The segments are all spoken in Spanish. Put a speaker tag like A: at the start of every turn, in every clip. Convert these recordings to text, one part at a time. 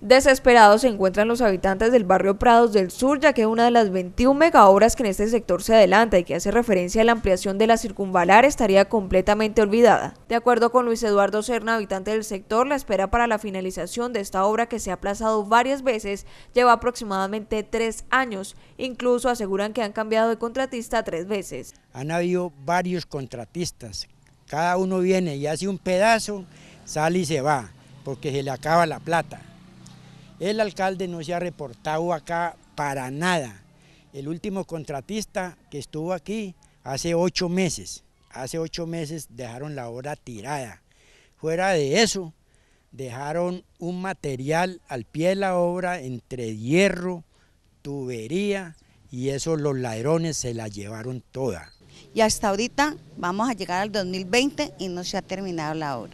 A: Desesperados se encuentran los habitantes del barrio Prados del Sur, ya que una de las 21 megaobras que en este sector se adelanta y que hace referencia a la ampliación de la circunvalar estaría completamente olvidada. De acuerdo con Luis Eduardo Serna, habitante del sector, la espera para la finalización de esta obra que se ha aplazado varias veces lleva aproximadamente tres años. Incluso aseguran que han cambiado de contratista tres veces.
B: Han habido varios contratistas. Cada uno viene y hace un pedazo, sale y se va, porque se le acaba la plata. El alcalde no se ha reportado acá para nada. El último contratista que estuvo aquí hace ocho meses, hace ocho meses dejaron la obra tirada. Fuera de eso, dejaron un material al pie de la obra entre hierro, tubería y eso los ladrones se la llevaron toda.
C: Y hasta ahorita vamos a llegar al 2020 y no se ha terminado la obra.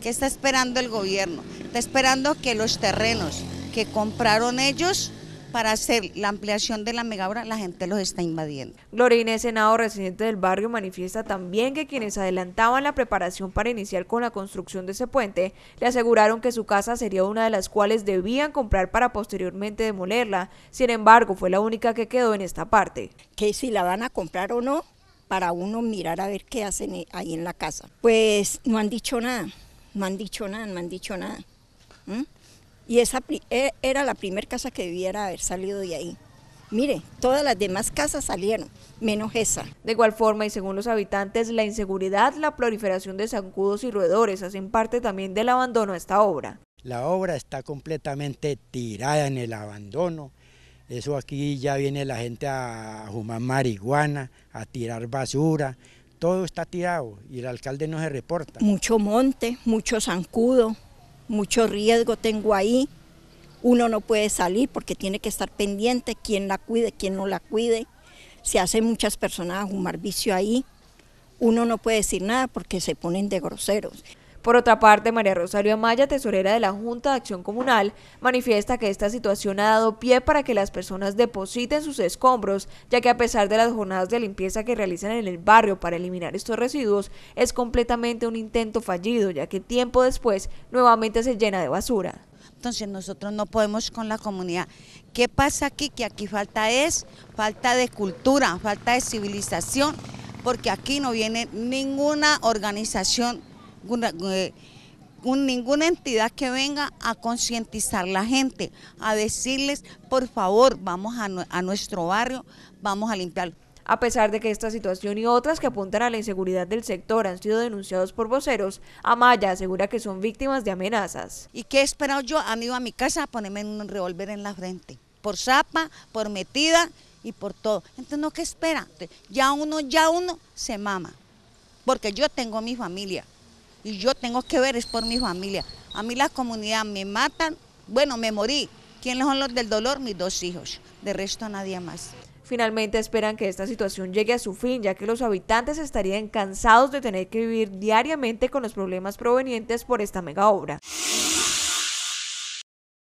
C: ¿Qué está esperando el gobierno? Está esperando que los terrenos que compraron ellos para hacer la ampliación de la megabra, la gente los está invadiendo.
A: Gloria Senado, residente del barrio, manifiesta también que quienes adelantaban la preparación para iniciar con la construcción de ese puente, le aseguraron que su casa sería una de las cuales debían comprar para posteriormente demolerla. Sin
D: embargo, fue la única que quedó en esta parte. Que si la van a comprar o no, para uno mirar a ver qué hacen ahí en la casa. Pues no han dicho nada. No han dicho nada, no han dicho nada. Y esa e, era la primera casa que debiera haber salido de ahí. Mire, todas las demás casas salieron, menos esa. De igual forma, y según los
A: habitantes, la inseguridad, la proliferación de zancudos y roedores hacen parte también del abandono de
B: esta obra. La obra está completamente tirada en el abandono. Eso aquí ya viene la gente a fumar marihuana, a tirar basura, todo está tirado y el alcalde no se reporta. Mucho monte, mucho
D: zancudo, mucho riesgo tengo ahí. Uno no puede salir porque tiene que estar pendiente quién la cuide, quién no la cuide. Se hacen muchas personas a fumar vicio ahí. Uno no puede decir nada porque se ponen de groseros. Por otra parte, María Rosario Amaya,
A: tesorera de la Junta de Acción Comunal, manifiesta que esta situación ha dado pie para que las personas depositen sus escombros, ya que a pesar de las jornadas de limpieza que realizan en el barrio para eliminar estos residuos, es completamente un intento fallido, ya que tiempo después nuevamente
C: se llena de basura. Entonces nosotros no podemos con la comunidad. ¿Qué pasa aquí? Que aquí falta es falta de cultura, falta de civilización, porque aquí no viene ninguna organización eh, ninguna entidad que venga a concientizar la gente, a decirles, por favor, vamos a, nuestro barrio, vamos a limpiar. A pesar de que esta situación y otras que apuntan
A: a la inseguridad del sector han sido denunciados por voceros, Amaya asegura que son víctimas de amenazas.
C: ¿Y qué he esperado yo? Han ido a mi casa a ponerme un revólver en la frente, por zapa, por metida y por todo. Entonces, ¿no qué espera? Ya uno, ya uno se mama, porque yo tengo mi familia y yo tengo que ver, es por mi familia. A mí la comunidad me matan, bueno, me morí. ¿Quiénes son los del dolor? Mis dos hijos, de resto nadie más. Finalmente esperan que esta situación llegue a su fin, ya que los habitantes
A: estarían cansados de tener que vivir diariamente con los problemas provenientes por esta mega obra.